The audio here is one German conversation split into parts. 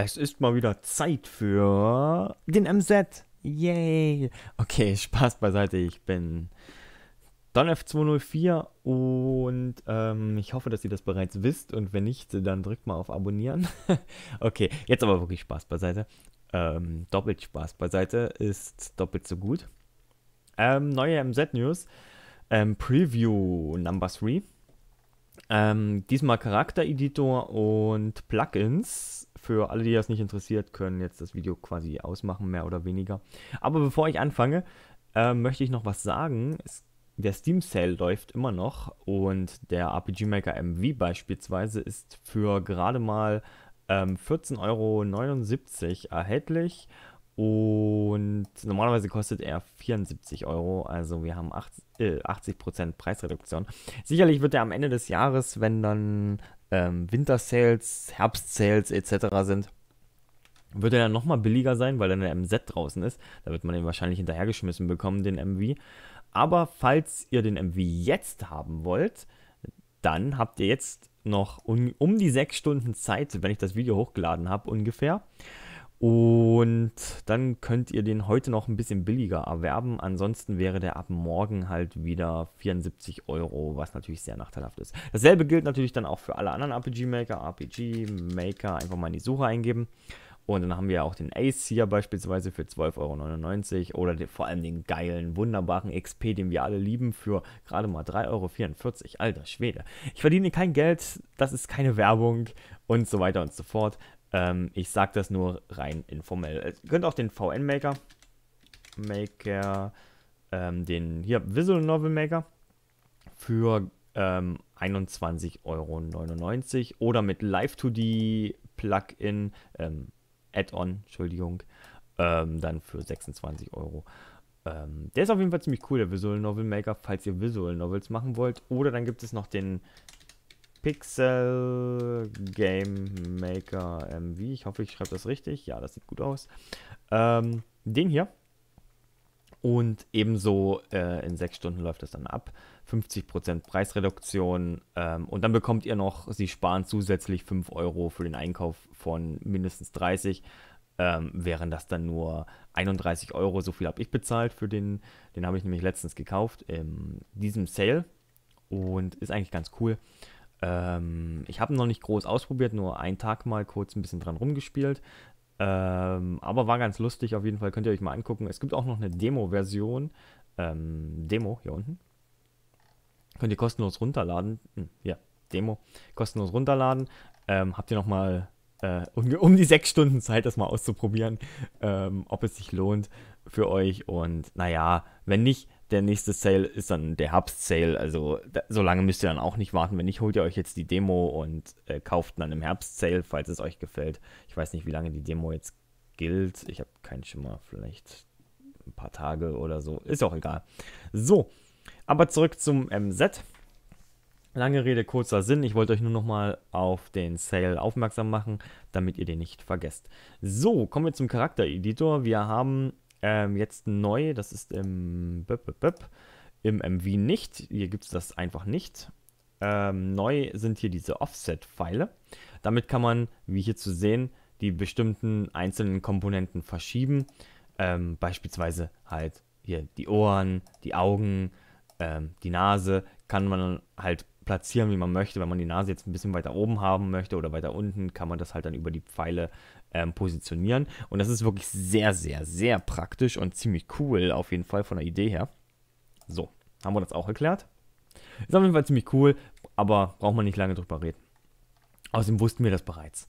Es ist mal wieder Zeit für den MZ. Yay! Okay, Spaß beiseite. Ich bin DonF204 und ähm, ich hoffe, dass ihr das bereits wisst. Und wenn nicht, dann drückt mal auf Abonnieren. okay, jetzt aber wirklich Spaß beiseite. Ähm, doppelt Spaß beiseite ist doppelt so gut. Ähm, neue MZ-News. Ähm, Preview Number 3. Ähm, diesmal Charaktereditor und Plugins. Für alle, die das nicht interessiert, können jetzt das Video quasi ausmachen, mehr oder weniger. Aber bevor ich anfange, äh, möchte ich noch was sagen. Es, der Steam Sale läuft immer noch und der RPG Maker MV beispielsweise ist für gerade mal ähm, 14,79 Euro erhältlich und normalerweise kostet er 74 Euro, also wir haben 80, äh, 80% Preisreduktion. Sicherlich wird er am Ende des Jahres, wenn dann ähm, Winter-Sales, Herbst-Sales etc. sind, wird er dann nochmal billiger sein, weil dann der MZ draußen ist. Da wird man ihn wahrscheinlich hinterhergeschmissen bekommen, den MV. Aber falls ihr den MV jetzt haben wollt, dann habt ihr jetzt noch um, um die 6 Stunden Zeit, wenn ich das Video hochgeladen habe ungefähr. Und dann könnt ihr den heute noch ein bisschen billiger erwerben. Ansonsten wäre der ab morgen halt wieder 74 Euro, was natürlich sehr nachteilhaft ist. Dasselbe gilt natürlich dann auch für alle anderen RPG-Maker. RPG-Maker einfach mal in die Suche eingeben. Und dann haben wir auch den Ace hier beispielsweise für 12,99 Euro oder den, vor allem den geilen, wunderbaren XP, den wir alle lieben, für gerade mal 3,44 Euro. Alter Schwede. Ich verdiene kein Geld, das ist keine Werbung und so weiter und so fort. Ähm, ich sage das nur rein informell. Äh, ihr könnt auch den VN-Maker, Maker, ähm, den hier Visual Novel Maker für ähm, 21,99 Euro oder mit Live2D Plugin, ähm, Add-on, Entschuldigung, ähm, dann für 26 Euro. Ähm, der ist auf jeden Fall ziemlich cool, der Visual Novel Maker, falls ihr Visual Novels machen wollt. Oder dann gibt es noch den Pixel Game Maker MV. Ich hoffe, ich schreibe das richtig. Ja, das sieht gut aus. Ähm, den hier. Und ebenso äh, in sechs Stunden läuft das dann ab. 50% Preisreduktion. Ähm, und dann bekommt ihr noch, Sie sparen zusätzlich 5 Euro für den Einkauf von mindestens 30. Ähm, wären das dann nur 31 Euro. So viel habe ich bezahlt für den. Den habe ich nämlich letztens gekauft in diesem Sale. Und ist eigentlich ganz cool. Ähm, ich habe noch nicht groß ausprobiert, nur einen Tag mal kurz ein bisschen dran rumgespielt. Ähm, aber war ganz lustig, auf jeden Fall könnt ihr euch mal angucken. Es gibt auch noch eine Demo-Version. Ähm, Demo hier unten. Könnt ihr kostenlos runterladen. Hm, ja, Demo. Kostenlos runterladen. Ähm, habt ihr nochmal äh, um, um, die sechs Stunden Zeit, das mal auszuprobieren, ähm, ob es sich lohnt für euch. Und naja, wenn nicht, der nächste Sale ist dann der Herbst-Sale. Also da, so lange müsst ihr dann auch nicht warten. Wenn nicht, holt ihr euch jetzt die Demo und äh, kauft dann im Herbst-Sale, falls es euch gefällt. Ich weiß nicht, wie lange die Demo jetzt gilt. Ich habe keinen Schimmer. Vielleicht ein paar Tage oder so. Ist auch egal. So, aber zurück zum MZ. Lange Rede, kurzer Sinn. Ich wollte euch nur nochmal auf den Sale aufmerksam machen, damit ihr den nicht vergesst. So, kommen wir zum Charaktereditor. Wir haben ähm, jetzt neu, das ist im, Böp, Böp, Böp, im MV nicht. Hier gibt es das einfach nicht. Ähm, neu sind hier diese Offset-Pfeile. Damit kann man, wie hier zu sehen, die bestimmten einzelnen Komponenten verschieben. Ähm, beispielsweise halt hier die Ohren, die Augen, ähm, die Nase kann man halt platzieren, wie man möchte. Wenn man die Nase jetzt ein bisschen weiter oben haben möchte oder weiter unten, kann man das halt dann über die Pfeile ähm, positionieren. Und das ist wirklich sehr, sehr, sehr praktisch und ziemlich cool, auf jeden Fall von der Idee her. So, haben wir das auch erklärt. Ist auf jeden Fall ziemlich cool, aber braucht man nicht lange drüber reden. Außerdem wussten wir das bereits.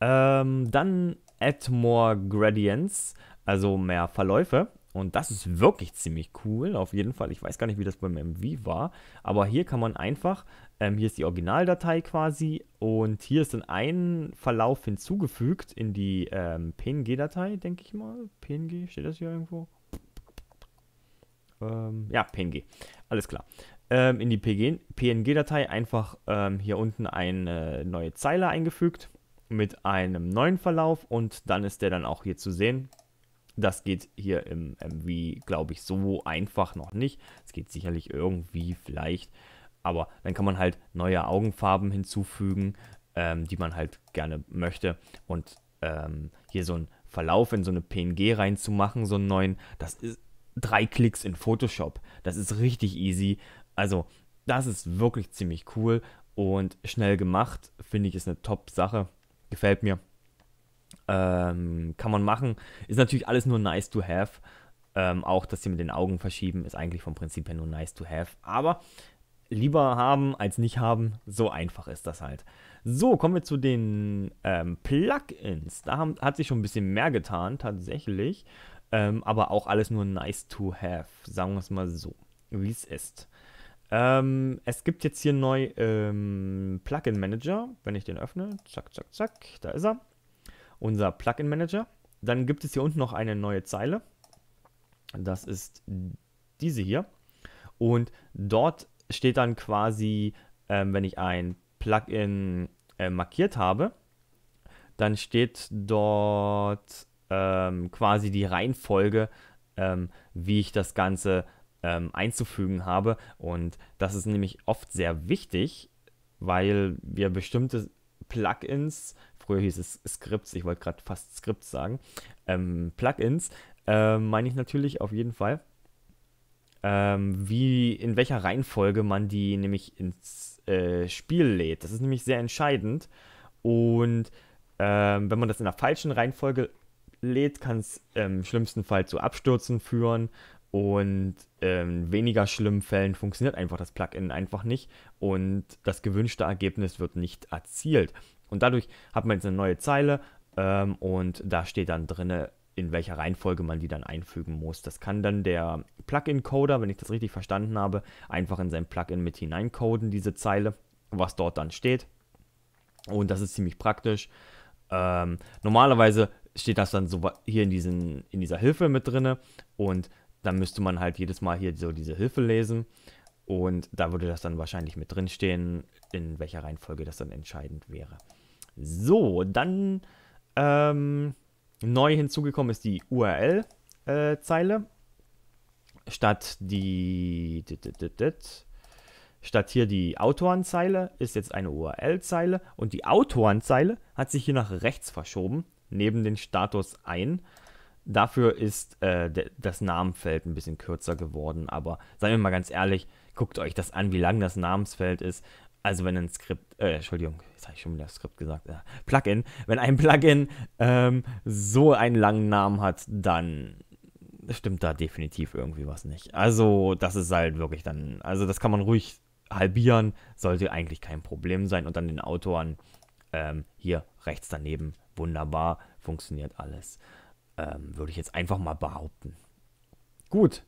Ähm, dann add more gradients, also mehr Verläufe. Und das ist wirklich ziemlich cool, auf jeden Fall. Ich weiß gar nicht, wie das beim MV war, aber hier kann man einfach, ähm, hier ist die Originaldatei quasi und hier ist dann ein Verlauf hinzugefügt in die ähm, PNG-Datei, denke ich mal. PNG, steht das hier irgendwo? Ähm, ja, PNG, alles klar. Ähm, in die PNG-Datei einfach ähm, hier unten eine neue Zeile eingefügt mit einem neuen Verlauf und dann ist der dann auch hier zu sehen. Das geht hier im MV, glaube ich, so einfach noch nicht. Es geht sicherlich irgendwie vielleicht. Aber dann kann man halt neue Augenfarben hinzufügen, ähm, die man halt gerne möchte. Und ähm, hier so einen Verlauf in so eine PNG reinzumachen, so einen neuen, das ist drei Klicks in Photoshop. Das ist richtig easy. Also, das ist wirklich ziemlich cool und schnell gemacht. Finde ich, ist eine Top-Sache. Gefällt mir. Ähm, kann man machen. Ist natürlich alles nur nice to have. Ähm, auch dass sie mit den Augen verschieben, ist eigentlich vom Prinzip her nur nice to have. Aber lieber haben als nicht haben, so einfach ist das halt. So, kommen wir zu den ähm, Plugins. Da haben, hat sich schon ein bisschen mehr getan, tatsächlich. Ähm, aber auch alles nur nice to have. Sagen wir es mal so, wie es ist. Ähm, es gibt jetzt hier neu ähm, Plugin Manager. Wenn ich den öffne, zack, zack, zack, da ist er unser Plugin Manager. Dann gibt es hier unten noch eine neue Zeile. Das ist diese hier. Und dort steht dann quasi, ähm, wenn ich ein Plugin äh, markiert habe, dann steht dort ähm, quasi die Reihenfolge, ähm, wie ich das Ganze ähm, einzufügen habe. Und das ist nämlich oft sehr wichtig, weil wir bestimmte Plugins, früher hieß es Scripts, ich wollte gerade fast Scripts sagen, ähm, Plugins, äh, meine ich natürlich auf jeden Fall, ähm, wie, in welcher Reihenfolge man die nämlich ins äh, Spiel lädt. Das ist nämlich sehr entscheidend und ähm, wenn man das in der falschen Reihenfolge lädt, kann es im ähm, schlimmsten Fall zu Abstürzen führen und in ähm, weniger schlimmen Fällen funktioniert einfach das Plugin einfach nicht und das gewünschte Ergebnis wird nicht erzielt. Und dadurch hat man jetzt eine neue Zeile ähm, und da steht dann drin, in welcher Reihenfolge man die dann einfügen muss. Das kann dann der Plugin-Coder, wenn ich das richtig verstanden habe, einfach in sein Plugin mit hineincoden, diese Zeile, was dort dann steht. Und das ist ziemlich praktisch. Ähm, normalerweise steht das dann so hier in, diesen, in dieser Hilfe mit drin und dann müsste man halt jedes Mal hier so diese Hilfe lesen. Und da würde das dann wahrscheinlich mit drinstehen, in welcher Reihenfolge das dann entscheidend wäre. So, dann ähm, neu hinzugekommen ist die URL-Zeile. Äh, statt die statt hier die Autorenzeile ist jetzt eine URL-Zeile und die Autorenzeile hat sich hier nach rechts verschoben, neben den Status ein. Dafür ist äh, das Namenfeld ein bisschen kürzer geworden, aber seien wir mal ganz ehrlich, guckt euch das an, wie lang das Namensfeld ist. Also wenn ein Skript, äh, Entschuldigung, jetzt habe ich schon wieder Skript gesagt, äh, Plugin, wenn ein Plugin ähm, so einen langen Namen hat, dann stimmt da definitiv irgendwie was nicht. Also das ist halt wirklich dann, also das kann man ruhig halbieren, sollte eigentlich kein Problem sein und dann den Autoren ähm, hier rechts daneben, wunderbar, funktioniert alles ähm, würde ich jetzt einfach mal behaupten. Gut.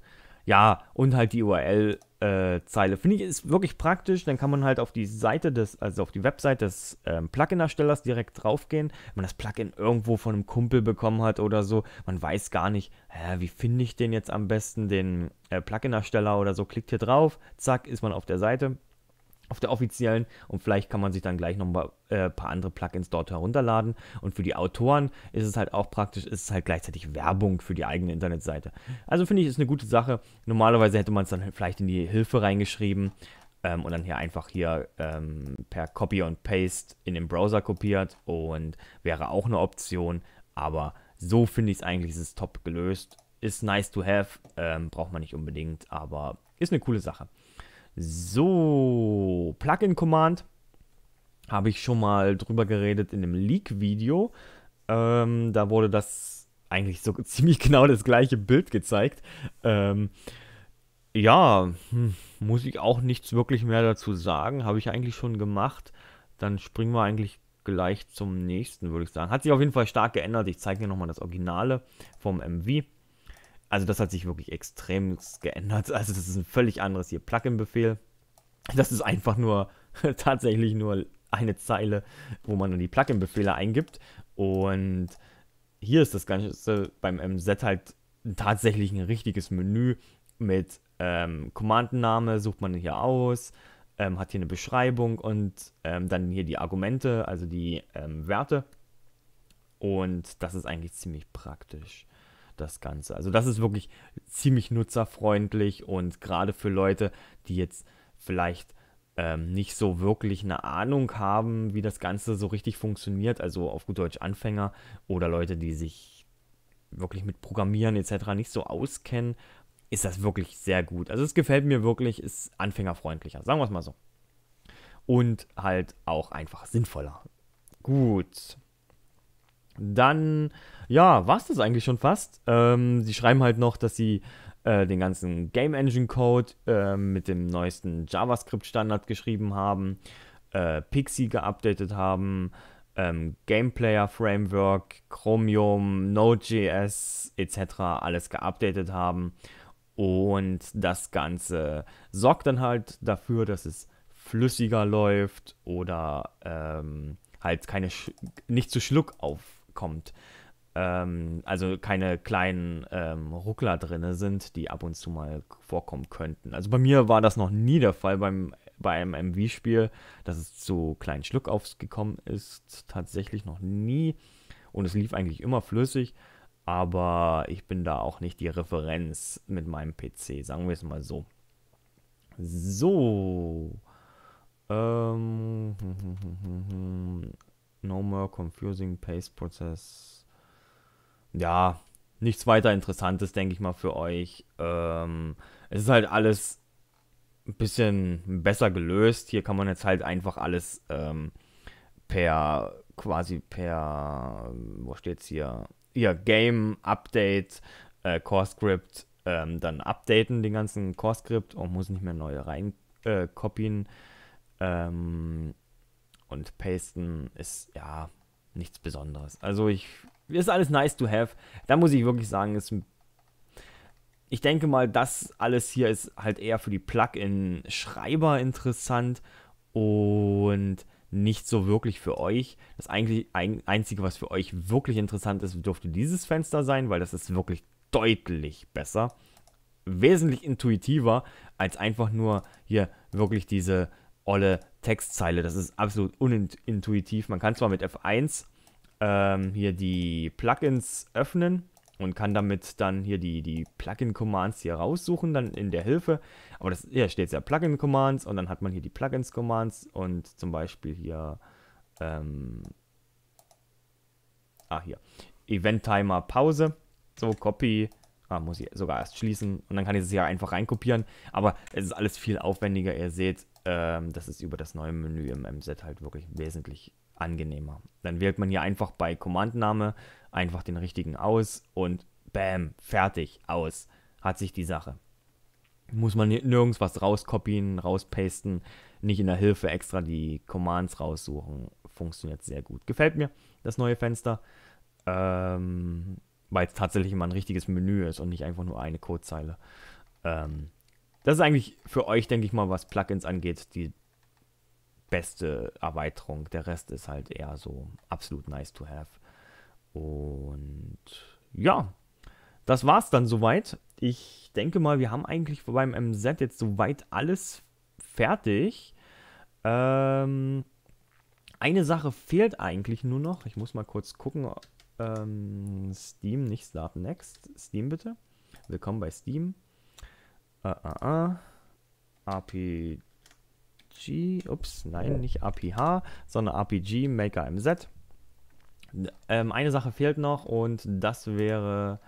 Ja, und halt die URL-Zeile. Äh, Finde ich ist wirklich praktisch. Dann kann man halt auf die Seite des, also auf die Website des ähm, Plugin-Erstellers direkt draufgehen. Wenn man das Plugin irgendwo von einem Kumpel bekommen hat oder so, man weiß gar nicht, äh, wie finde ich den jetzt am besten, den äh, Plugin-Ersteller oder so. Klickt hier drauf, zack, ist man auf der Seite auf der offiziellen und vielleicht kann man sich dann gleich noch ein äh, paar andere Plugins dort herunterladen. Und für die Autoren ist es halt auch praktisch, ist es halt gleichzeitig Werbung für die eigene Internetseite. Also finde ich, ist eine gute Sache. Normalerweise hätte man es dann vielleicht in die Hilfe reingeschrieben ähm, und dann hier einfach hier ähm, per Copy und Paste in den Browser kopiert und wäre auch eine Option. Aber so finde ich es eigentlich, ist es top gelöst. Ist nice to have, ähm, braucht man nicht unbedingt, aber ist eine coole Sache. So, Plugin Command habe ich schon mal drüber geredet in dem Leak-Video. Ähm, da wurde das eigentlich so ziemlich genau das gleiche Bild gezeigt. Ähm, ja, hm, muss ich auch nichts wirklich mehr dazu sagen. Habe ich eigentlich schon gemacht. Dann springen wir eigentlich gleich zum nächsten, würde ich sagen. Hat sich auf jeden Fall stark geändert. Ich zeige dir nochmal das Originale vom MV. Also das hat sich wirklich extrem geändert. Also das ist ein völlig anderes hier Plugin-Befehl. Das ist einfach nur tatsächlich nur eine Zeile, wo man dann die Plugin-Befehle eingibt. Und hier ist das Ganze beim MZ halt tatsächlich ein richtiges Menü mit ähm, Commandname, sucht man hier aus, ähm, hat hier eine Beschreibung und ähm, dann hier die Argumente, also die ähm, Werte. Und das ist eigentlich ziemlich praktisch das Ganze. Also das ist wirklich ziemlich nutzerfreundlich und gerade für Leute, die jetzt vielleicht ähm, nicht so wirklich eine Ahnung haben, wie das Ganze so richtig funktioniert, also auf gut Deutsch Anfänger oder Leute, die sich wirklich mit Programmieren etc. nicht so auskennen, ist das wirklich sehr gut. Also es gefällt mir wirklich, ist anfängerfreundlicher, sagen wir es mal so. Und halt auch einfach sinnvoller. Gut. Dann, ja, war es das eigentlich schon fast. Ähm, sie schreiben halt noch, dass sie äh, den ganzen Game Engine Code äh, mit dem neuesten JavaScript-Standard geschrieben haben, äh, Pixie geupdatet haben, ähm, Gameplayer Framework, Chromium, Node.js etc. alles geupdatet haben. Und das Ganze sorgt dann halt dafür, dass es flüssiger läuft oder ähm, halt keine Sch nicht zu Schluck auf kommt. Ähm, also keine kleinen ähm, Ruckler drin sind, die ab und zu mal vorkommen könnten. Also bei mir war das noch nie der Fall beim, bei einem MV-Spiel, dass es zu kleinen Schluckaufs gekommen ist. Tatsächlich noch nie. Und es lief eigentlich immer flüssig. Aber ich bin da auch nicht die Referenz mit meinem PC, sagen wir es mal so. So. Ähm, hm, hm, hm, No more confusing paste process. Ja, nichts weiter Interessantes, denke ich mal, für euch. Ähm, es ist halt alles ein bisschen besser gelöst. Hier kann man jetzt halt einfach alles ähm, per quasi per, wo steht's hier? Ja, Game, Update, äh, Core Script, ähm, dann updaten den ganzen Core Script und muss nicht mehr neue rein äh, copyen. Ähm, und Pasten ist ja nichts Besonderes. Also ich ist alles nice to have. Da muss ich wirklich sagen, ist ich denke mal, das alles hier ist halt eher für die Plugin-Schreiber interessant und nicht so wirklich für euch. Das eigentlich ein, einzige, was für euch wirklich interessant ist, dürfte dieses Fenster sein, weil das ist wirklich deutlich besser, wesentlich intuitiver als einfach nur hier wirklich diese olle Textzeile. Das ist absolut unintuitiv. Man kann zwar mit F1 ähm, hier die Plugins öffnen und kann damit dann hier die, die Plugin-Commands hier raussuchen, dann in der Hilfe. Aber das, hier steht ja Plugin-Commands und dann hat man hier die Plugins-Commands und zum Beispiel hier, ähm, ah hier, Event-Timer-Pause, so Copy, Ah, muss ich sogar erst schließen und dann kann ich es ja einfach reinkopieren. Aber es ist alles viel aufwendiger. Ihr seht, ähm, das ist über das neue Menü im MZ halt wirklich wesentlich angenehmer. Dann wählt man hier einfach bei Kommandname einfach den richtigen aus und bam, fertig, aus. Hat sich die Sache. Muss man nirgends was rauskopieren, rauspasten, nicht in der Hilfe extra die Commands raussuchen. Funktioniert sehr gut. Gefällt mir das neue Fenster. Ähm, weil es tatsächlich immer ein richtiges Menü ist und nicht einfach nur eine Codezeile. Ähm, das ist eigentlich für euch, denke ich mal, was Plugins angeht, die beste Erweiterung. Der Rest ist halt eher so absolut nice to have. Und ja, das war's dann soweit. Ich denke mal, wir haben eigentlich beim MZ jetzt soweit alles fertig. Ähm, eine Sache fehlt eigentlich nur noch. Ich muss mal kurz gucken, ähm, Steam, nicht Start Next. Steam bitte. Willkommen bei Steam. Äh, ah, äh, ah, äh. Ah. RPG. Ups, nein, nicht APH, sondern RPG Maker MZ. Ähm, eine Sache fehlt noch und das wäre.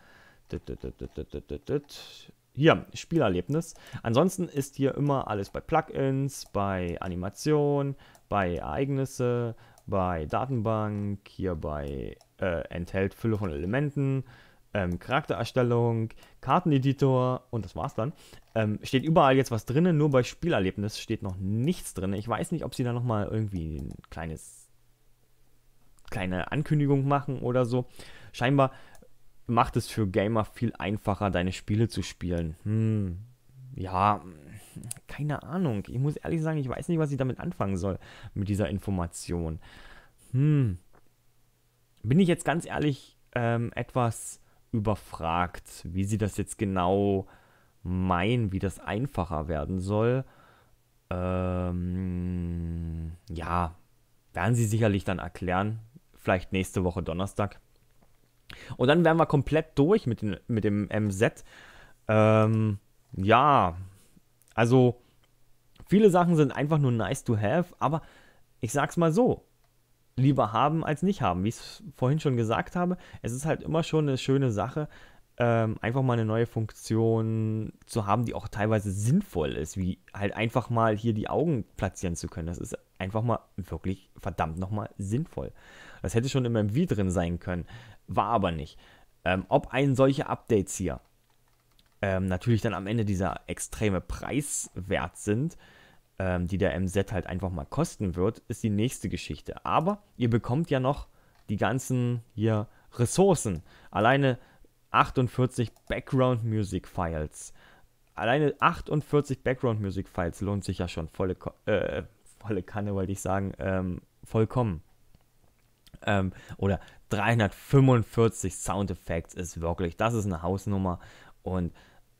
Hier, Spielerlebnis. Ansonsten ist hier immer alles bei Plugins, bei Animation, bei Ereignisse, bei Datenbank, hier bei äh, enthält Fülle von Elementen, ähm, Charaktererstellung, Karteneditor und das war's dann. Ähm, steht überall jetzt was drin, nur bei Spielerlebnis steht noch nichts drin. Ich weiß nicht, ob sie da nochmal irgendwie ein kleines kleine Ankündigung machen oder so. Scheinbar macht es für Gamer viel einfacher, deine Spiele zu spielen. Hm, ja, hm keine Ahnung. Ich muss ehrlich sagen, ich weiß nicht, was ich damit anfangen soll, mit dieser Information. Hm. Bin ich jetzt ganz ehrlich ähm, etwas überfragt, wie sie das jetzt genau meinen, wie das einfacher werden soll. Ähm, ja, werden sie sicherlich dann erklären. Vielleicht nächste Woche Donnerstag. Und dann wären wir komplett durch mit, den, mit dem MZ. Ähm, ja, also, viele Sachen sind einfach nur nice to have, aber ich sag's mal so: lieber haben als nicht haben. Wie ich es vorhin schon gesagt habe, es ist halt immer schon eine schöne Sache, ähm, einfach mal eine neue Funktion zu haben, die auch teilweise sinnvoll ist, wie halt einfach mal hier die Augen platzieren zu können. Das ist einfach mal wirklich verdammt nochmal sinnvoll. Das hätte schon im MV drin sein können, war aber nicht. Ähm, ob ein solche Updates hier ähm, natürlich dann am Ende dieser extreme Preiswert sind, ähm, die der MZ halt einfach mal kosten wird, ist die nächste Geschichte. Aber ihr bekommt ja noch die ganzen hier Ressourcen. Alleine 48 Background Music Files. Alleine 48 Background Music Files lohnt sich ja schon volle, Ko äh, volle Kanne, wollte ich sagen, ähm, vollkommen. Ähm, oder 345 Sound Effects ist wirklich, das ist eine Hausnummer und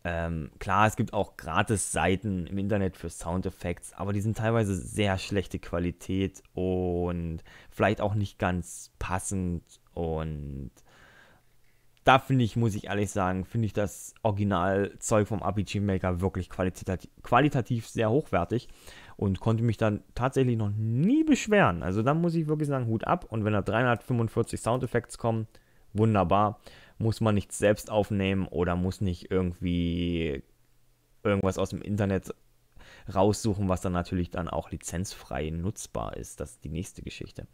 ähm, klar, es gibt auch Gratis-Seiten im Internet für Soundeffekte, aber die sind teilweise sehr schlechte Qualität und vielleicht auch nicht ganz passend. Und da finde ich, muss ich ehrlich sagen, finde ich das Originalzeug vom RPG Maker wirklich qualitativ, qualitativ sehr hochwertig und konnte mich dann tatsächlich noch nie beschweren. Also da muss ich wirklich sagen, Hut ab. Und wenn da 345 Soundeffekte kommen, wunderbar muss man nichts selbst aufnehmen oder muss nicht irgendwie irgendwas aus dem Internet raussuchen, was dann natürlich dann auch lizenzfrei nutzbar ist. Das ist die nächste Geschichte.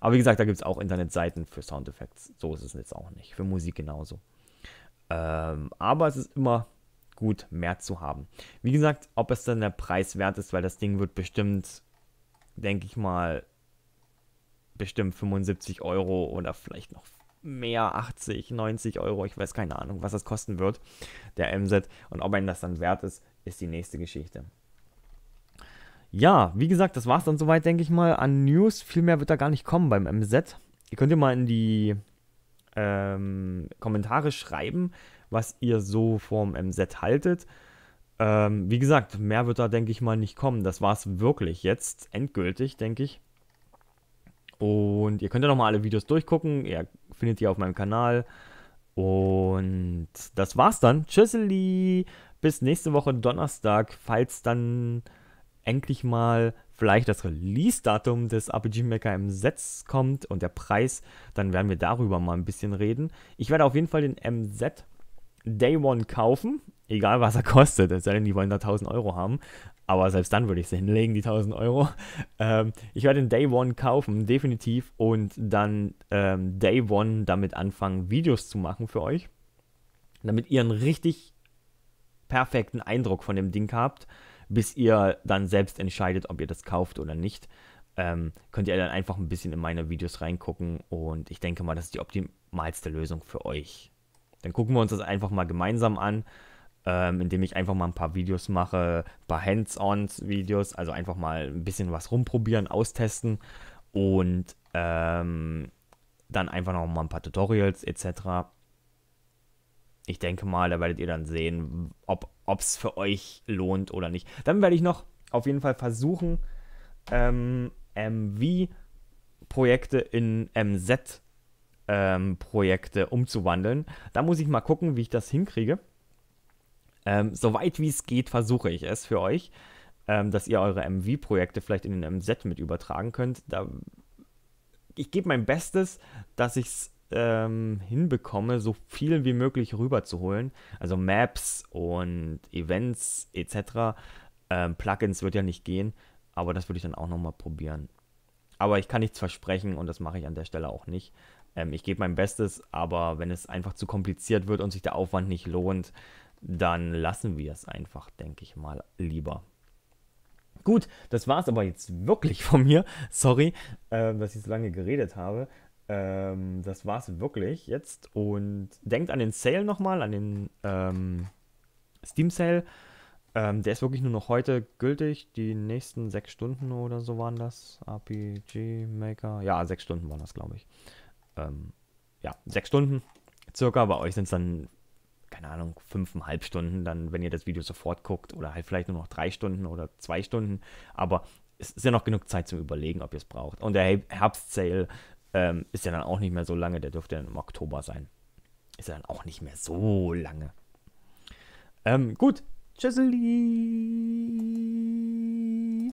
Aber wie gesagt, da gibt es auch Internetseiten für Soundeffekte. So ist es jetzt auch nicht. Für Musik genauso. Ähm, aber es ist immer gut, mehr zu haben. Wie gesagt, ob es dann der Preis wert ist, weil das Ding wird bestimmt, denke ich mal, bestimmt 75 Euro oder vielleicht noch mehr 80, 90 Euro. Ich weiß keine Ahnung, was das kosten wird, der MZ. Und ob einem das dann wert ist, ist die nächste Geschichte. Ja, wie gesagt, das war es dann soweit, denke ich mal, an News. Viel mehr wird da gar nicht kommen beim MZ. Ihr könnt ja mal in die ähm, Kommentare schreiben, was ihr so vom MZ haltet. Ähm, wie gesagt, mehr wird da, denke ich mal, nicht kommen. Das war es wirklich jetzt endgültig, denke ich. Und ihr könnt ja nochmal alle Videos durchgucken. Ihr findet die auf meinem Kanal. Und das war's dann. Tschüsseli. Bis nächste Woche Donnerstag, falls dann endlich mal vielleicht das Release-Datum des RPG Maker MZ kommt und der Preis, dann werden wir darüber mal ein bisschen reden. Ich werde auf jeden Fall den MZ Day One kaufen egal was er kostet, es sei denn, die wollen da 1000 Euro haben. Aber selbst dann würde ich sie hinlegen, die 1000 Euro. Ähm, ich werde den Day One kaufen, definitiv. Und dann ähm, Day One damit anfangen, Videos zu machen für euch. Damit ihr einen richtig perfekten Eindruck von dem Ding habt, bis ihr dann selbst entscheidet, ob ihr das kauft oder nicht. Ähm, könnt ihr dann einfach ein bisschen in meine Videos reingucken. Und ich denke mal, das ist die optimalste Lösung für euch. Dann gucken wir uns das einfach mal gemeinsam an ähm, indem ich einfach mal ein paar Videos mache, ein paar Hands-on-Videos, also einfach mal ein bisschen was rumprobieren, austesten und ähm, dann einfach noch mal ein paar Tutorials etc. Ich denke mal, da werdet ihr dann sehen, ob es für euch lohnt oder nicht. Dann werde ich noch auf jeden Fall versuchen, ähm, MV-Projekte in MZ-Projekte ähm, umzuwandeln. Da muss ich mal gucken, wie ich das hinkriege. Ähm, soweit wie es geht, versuche ich es für euch, ähm, dass ihr eure MV-Projekte vielleicht in den MZ mit übertragen könnt. Da, ich gebe mein Bestes, dass ich es ähm, hinbekomme, so viel wie möglich rüberzuholen. Also Maps und Events etc. Ähm, Plugins wird ja nicht gehen, aber das würde ich dann auch nochmal probieren. Aber ich kann nichts versprechen und das mache ich an der Stelle auch nicht. Ähm, ich gebe mein Bestes, aber wenn es einfach zu kompliziert wird und sich der Aufwand nicht lohnt, dann lassen wir es einfach, denke ich mal, lieber. Gut, das war es aber jetzt wirklich von mir. Sorry, äh, dass ich so lange geredet habe. Ähm, das war es wirklich jetzt. Und denkt an den Sale nochmal, an den ähm, Steam Sale. Ähm, der ist wirklich nur noch heute gültig. Die nächsten sechs Stunden oder so waren das. RPG Maker. Ja, sechs Stunden waren das, glaube ich. Ähm, ja, sechs Stunden circa. Bei euch sind es dann keine Ahnung, fünfeinhalb Stunden, dann, wenn ihr das Video sofort guckt, oder halt vielleicht nur noch drei Stunden oder zwei Stunden, aber es ist ja noch genug Zeit zum Überlegen, ob ihr es braucht. Und der Herbstsale ähm, ist ja dann auch nicht mehr so lange, der dürfte dann im Oktober sein. Ist ja dann auch nicht mehr so lange. Ähm, gut, tschüssli.